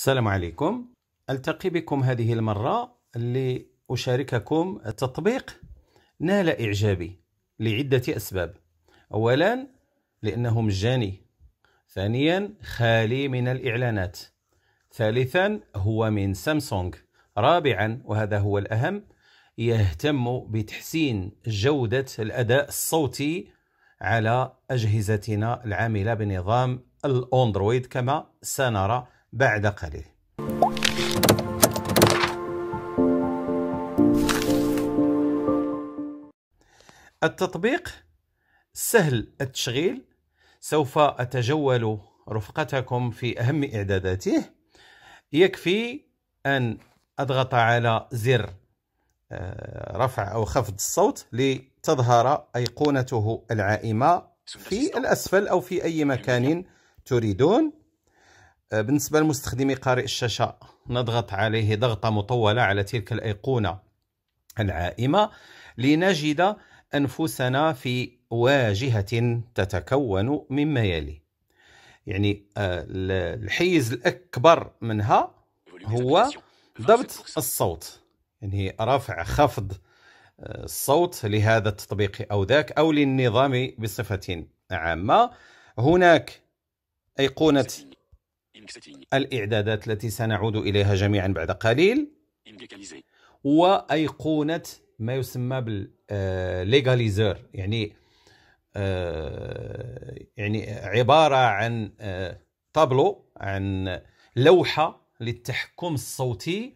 السلام عليكم التقي بكم هذه المره لاشارككم تطبيق نال اعجابي لعده اسباب اولا لانه مجاني ثانيا خالي من الاعلانات ثالثا هو من سامسونج رابعا وهذا هو الاهم يهتم بتحسين جوده الاداء الصوتي على اجهزتنا العامله بنظام الاندرويد كما سنرى بعد قليل التطبيق سهل التشغيل سوف أتجول رفقتكم في أهم إعداداته يكفي أن أضغط على زر آه، رفع أو خفض الصوت لتظهر أيقونته العائمة في الأسفل أو في أي مكان تريدون آه، بالنسبة لمستخدمي قارئ الشاشة نضغط عليه ضغطة مطولة على تلك الأيقونة العائمة لنجد أنفسنا في واجهة تتكون مما يلي يعني آه، الحيز الأكبر منها هو ضبط الصوت يعني رفع خفض آه، الصوت لهذا التطبيق أو ذاك أو للنظام بصفة عامة هناك أيقونة الإعدادات التي سنعود إليها جميعا بعد قليل وأيقونة ما يسمى بالليغاليزر آه، يعني آه، يعني عبارة عن آه، طابلو عن لوحة للتحكم الصوتي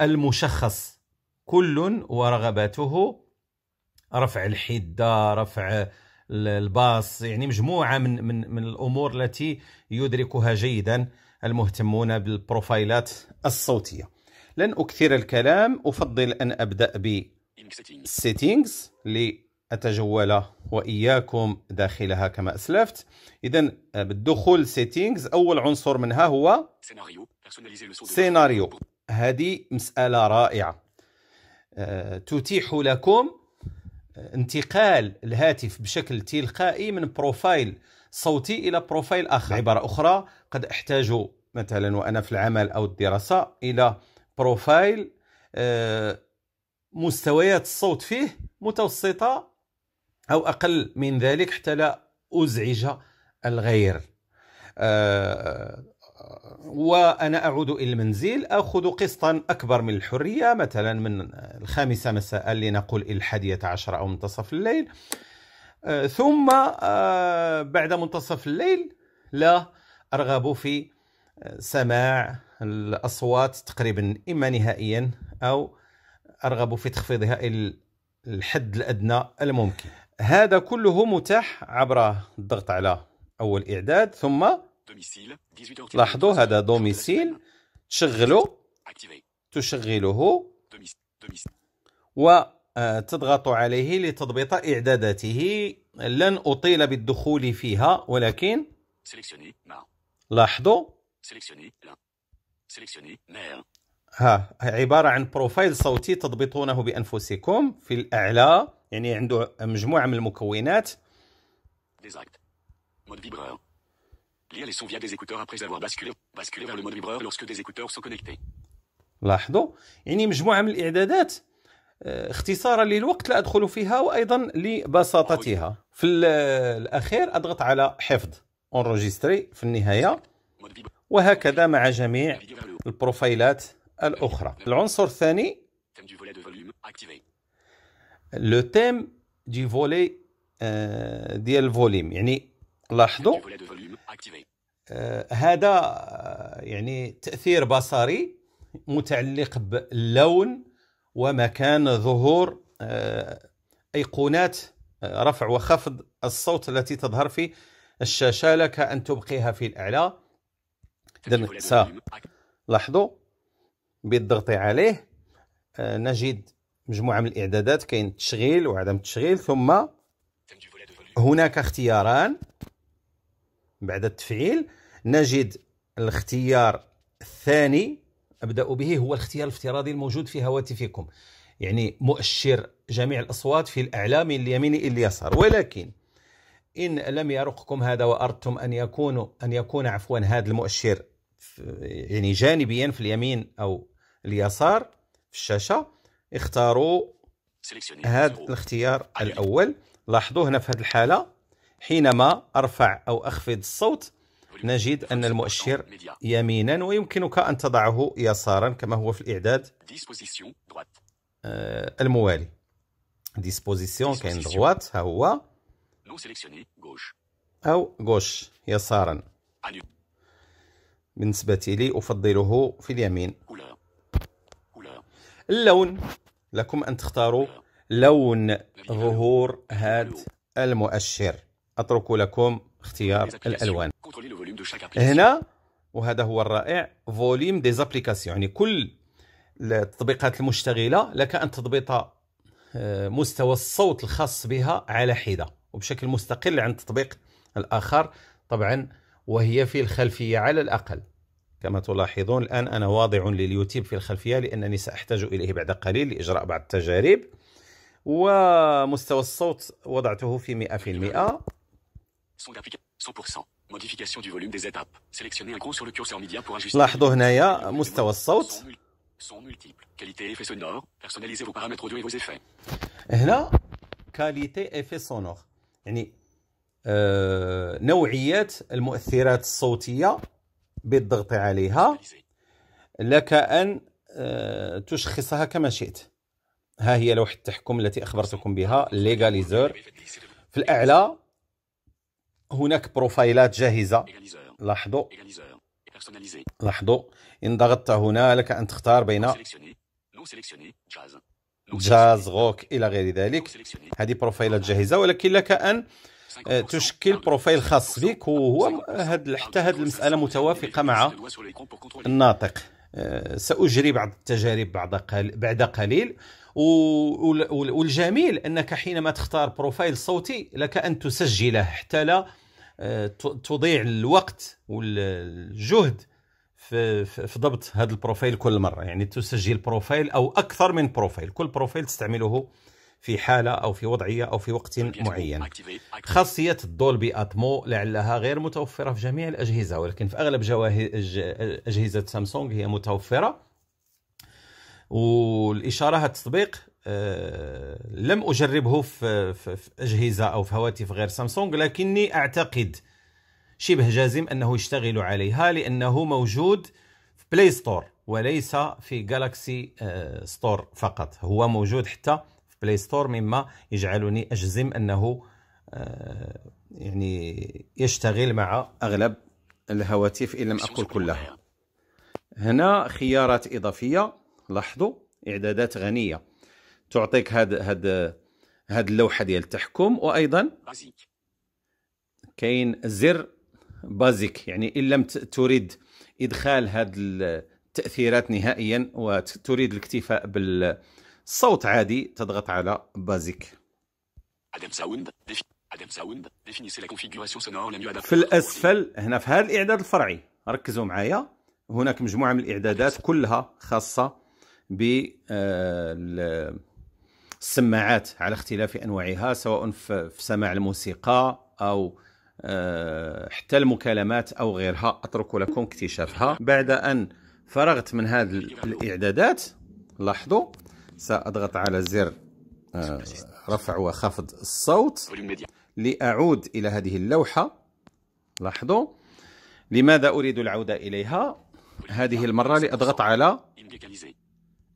المشخص كل ورغباته رفع الحدة رفع الباص يعني مجموعه من من من الامور التي يدركها جيدا المهتمون بالبروفايلات الصوتيه لن اكثر الكلام افضل ان ابدا ب بالسيتينغز لاتجول واياكم داخلها كما اسلفت اذا آه، بالدخول سيتينغز اول عنصر منها هو سيناريو هذه مساله رائعه آه، تتيح لكم انتقال الهاتف بشكل تلقائي من بروفايل صوتي الى بروفايل اخر نعم. عباره اخرى قد احتاج مثلا وانا في العمل او الدراسه الى بروفايل آه، مستويات الصوت فيه متوسطه او اقل من ذلك حتى لا ازعج الغير آه، وأنا أعود إلى المنزل أخذ قسطا أكبر من الحرية مثلا من الخامسة مساء لنقول إلى الحادية عشر أو منتصف الليل آه، ثم آه، بعد منتصف الليل لا أرغب في آه، سماع الأصوات تقريبا إما نهائيا أو أرغب في تخفيضها إلى الحد الأدنى الممكن هذا كله متاح عبر الضغط على أول إعداد ثم لاحظوا هذا دوميسيل تشغلوا تشغله وتضغط عليه لتضبيط إعداداته لن أطيل بالدخول فيها ولكن لاحظوا ها عبارة عن بروفايل صوتي تضبطونه بأنفسكم في الأعلى يعني عنده مجموعة من المكونات lire les sons via des écouteurs après avoir basculé basculé vers le mode libreur lorsque des écouteurs sont connectés لاحظوا يعني مجموعه من الاعدادات آه، اختصارا للوقت لا ادخل فيها وايضا لبساطتها في الاخير اضغط على حفظ انرجستري في النهايه وهكذا مع جميع البروفايلات الاخرى العنصر الثاني لو تيم دي فولي ديال الفوليم يعني لاحظوا آه، هذا آه، يعني تاثير بصري متعلق باللون ومكان ظهور آه، ايقونات رفع وخفض الصوت التي تظهر في الشاشه لك ان تبقيها في الاعلى لاحظوا بالضغط عليه نجد مجموعه من الاعدادات كاين تشغيل وعدم التشغيل ثم هناك اختياران بعد التفعيل نجد الاختيار الثاني أبدأ به هو الاختيار الافتراضي الموجود في هواتفكم يعني مؤشر جميع الأصوات في الأعلى من اليمين إلى اليسار ولكن إن لم يرقكم هذا وأردتم أن يكون أن يكون عفوا هذا المؤشر يعني جانبيا في اليمين أو اليسار في الشاشة اختاروا هذا الاختيار أيوه. الأول لاحظوا هنا في هذه الحالة حينما أرفع أو أخفض الصوت نجد أن المؤشر يمينا ويمكنك أن تضعه يسارا كما هو في الإعداد آه، الموالي ديسبوزيسيون كاين دغوات ها هو أو غوش يسارا بالنسبة لي أفضله في اليمين اللون لكم أن تختاروا لون ظهور هذا المؤشر اترك لكم اختيار الالوان هنا وهذا هو الرائع فوليم دي زابليكاسيون يعني كل التطبيقات المشتغله لك ان تضبط آه، مستوى الصوت الخاص بها على حده وبشكل مستقل عن التطبيق الاخر طبعا وهي في الخلفيه على الاقل كما تلاحظون الان انا واضع لليوتيوب في الخلفيه لانني ساحتاج اليه بعد قليل لاجراء بعض التجارب ومستوى الصوت وضعته في 100% Son d'application 100% modification du volume des étapes. Sélectionnez un gros sur le curseur media pour ajuster. لاحظوا هنايا مستوى الصوت. Son multiple, qualité effet sonore, personnalisez vos paramètres audio et vos effets. هنا كاليتي افي سونور يعني آه نوعيات المؤثرات الصوتيه بالضغط عليها لك ان آه تشخصها كما شئت ها هي لوحه التحكم التي اخبرتكم بها ليغاليزور في الاعلى هناك بروفايلات جاهزة لاحظوا لاحظوا إن ضغطت هنا لك أن تختار بين جاز غوك إلى غير ذلك هذه بروفايلات جاهزة ولكن لك أن آه، تشكل بروفايل خاص بك وهو هاد حتى هذه المسألة متوافقة مع الناطق آه، ساجري بعض التجارب بعد قليل بعد قليل والجميل انك حينما تختار بروفايل صوتي لك ان تسجله حتى لا آه، تضيع الوقت والجهد في في ضبط هذا البروفايل كل مره يعني تسجل بروفايل او اكثر من بروفايل كل بروفايل تستعمله في حالة أو في وضعية أو في وقت معين خاصية الدولبي أتمو لعلها غير متوفرة في جميع الأجهزة ولكن في أغلب أجهزة سامسونج هي متوفرة والإشارة هذا التطبيق آه، لم أجربه في, في, في أجهزة أو في هواتف غير سامسونج لكني أعتقد شبه جازم أنه يشتغل عليها لأنه موجود في بلاي ستور وليس في جالاكسي آه، ستور فقط هو موجود حتى بلاي ستور مما يجعلني اجزم انه آه، يعني يشتغل مع اغلب الهواتف ان لم اقل كلها هنا خيارات اضافيه لاحظوا اعدادات غنيه تعطيك هاد هاد هاد اللوحه ديال التحكم وايضا كاين زر بازيك يعني ان لم تريد ادخال هاد التاثيرات نهائيا وتريد الاكتفاء بال صوت عادي تضغط على بازيك في الأسفل هنا في هذا الإعداد الفرعي ركزوا معايا هناك مجموعة من الإعدادات كلها خاصة ب آه، السماعات على اختلاف أنواعها سواء في سماع الموسيقى أو آه، حتى المكالمات أو غيرها أترك لكم اكتشافها بعد أن فرغت من هذه الإعدادات لاحظوا سأضغط على زر آه، رفع وخفض الصوت لأعود إلى هذه اللوحة لاحظوا لماذا أريد العودة إليها هذه المرة لأضغط على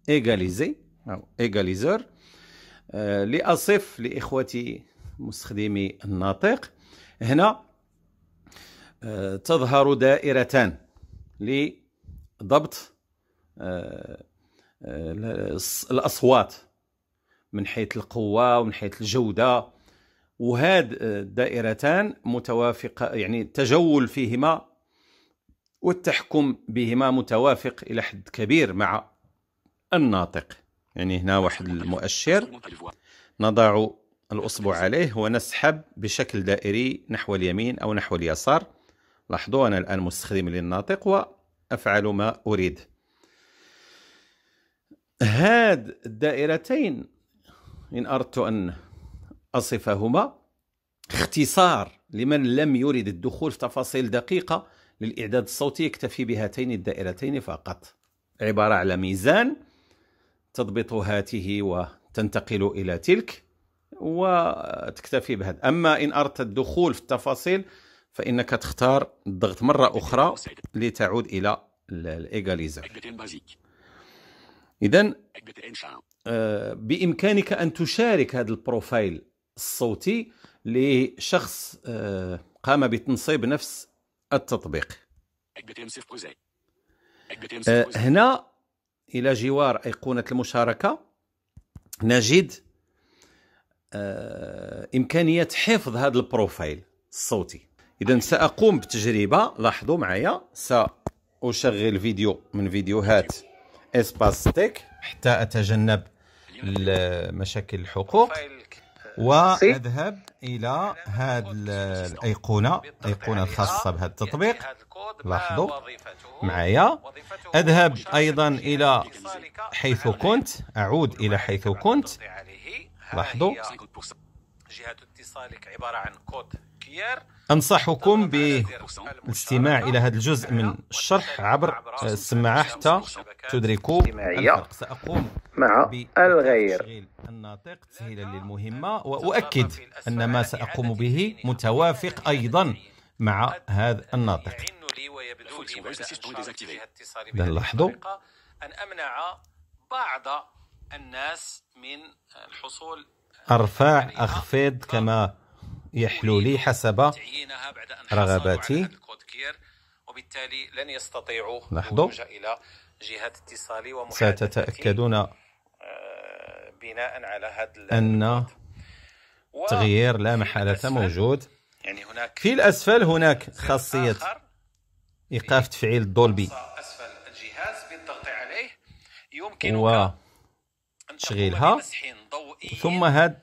إيجاليزي أو إيجاليزر آه، لأصف لإخوتي مستخدمي الناطق هنا آه، تظهر دائرتان لضبط آه، الاصوات من حيث القوه ومن حيث الجوده وهاد الدائرتان آه، متوافقه يعني التجول فيهما والتحكم بهما متوافق الى حد كبير مع الناطق يعني هنا واحد المؤشر نضع الاصبع عليه ونسحب بشكل دائري نحو اليمين او نحو اليسار لاحظوا انا الان مستخدم للناطق وافعل ما اريد هاد الدائرتين إن أردت أن أصفهما اختصار لمن لم يرد الدخول في تفاصيل دقيقة للإعداد الصوتي يكتفي بهاتين الدائرتين فقط عبارة على ميزان تضبط هاته وتنتقل إلى تلك وتكتفي بهذا أما إن أردت الدخول في التفاصيل فإنك تختار الضغط مرة أخرى لتعود إلى الإيجاليزر اذا آه، بامكانك ان تشارك هذا البروفايل الصوتي لشخص آه، قام بتنصيب نفس التطبيق آه، هنا الى جوار ايقونه المشاركه نجد امكانيه حفظ هذا البروفايل الصوتي اذا ساقوم بتجربه لاحظوا معي ساشغل فيديو من فيديوهات اسباستيك حتى اتجنب مشاكل الحقوق واذهب الى هذه الايقونه الايقونه الخاصه بهذا التطبيق لاحظوا معايا اذهب ايضا الى حيث كنت اعود الى حيث كنت لاحظوا جهه اتصالك عباره عن كود أنصحكم بالاستماع إلى هذا الجزء من الشرح عبر السماعة حتى تدركوا الفرق سأقوم مع الغير الناطق تسهيلا للمهمة وأؤكد أن ما سأقوم به متوافق أيضا مع هذا الناطق لاحظوا أن أمنع بعض الناس من الحصول أرفع يعني أخفض كما يحلو لي حسب رغباتي وبالتالي لن يستطيعوا لاحظوا الى جهات اتصالي ستتاكدون آه، بناء على هذا ان تغيير لا محاله موجود يعني هناك في الاسفل هناك خاصيه ايقاف تفعيل الدولبي اسفل الجهاز بالضغط عليه يمكنك و تشغيلها ثم هذه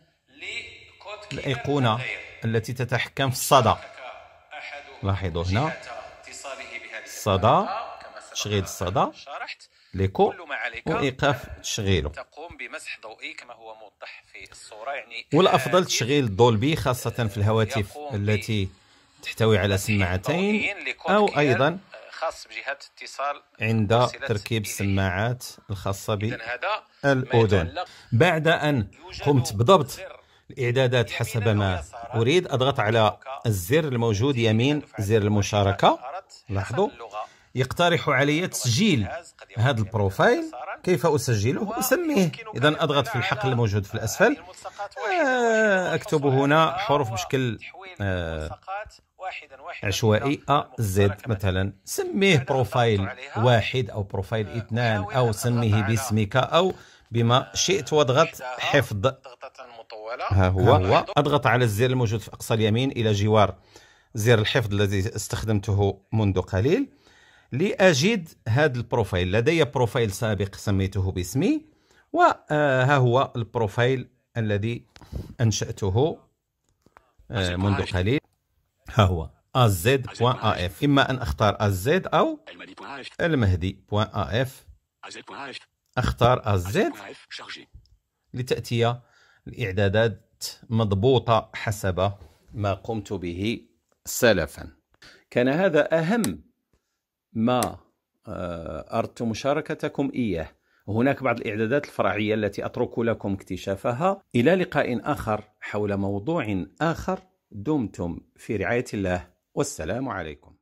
الايقونه التي تتحكم في الصدى لاحظوا هنا الصدى تشغيل الصدى ليكو وايقاف تشغيله تقوم بمسح ضوئي كما هو موضح في الصوره يعني والافضل تشغيل دولبي خاصه في الهواتف التي تحتوي على سماعتين او ايضا خاص بجهه اتصال عند تركيب السماعات الخاصه بالاذن بعد ان قمت بضبط الإعدادات حسب ما أريد أضغط على الزر الموجود يمين زر المشاركة لاحظوا يقترح علي تسجيل هذا البروفايل كيف أسجله؟ أسميه إذا أضغط في الحقل الموجود في الأسفل آه، أكتب هنا حروف بشكل آه، عشوائي أ آه، زد مثلا سميه بروفايل واحد أو بروفايل اثنان أو سميه باسمك أو بما شئت واضغط حفظ ها هو, ها هو. اضغط على الزر الموجود في اقصى اليمين الى جوار زر الحفظ الذي استخدمته منذ قليل لأجد هذا البروفايل لدي بروفايل سابق سميته باسمي وها آه، هو البروفايل الذي أنشأته آه، منذ قليل ها هو az.af إما أن أختار az أو المهدي.af أختار az لتأتي الإعدادات مضبوطة حسب ما قمت به سلفا كان هذا أهم ما آه، أردت مشاركتكم إياه هناك بعض الإعدادات الفرعية التي أترك لكم اكتشافها إلى لقاء آخر حول موضوع آخر دمتم في رعاية الله والسلام عليكم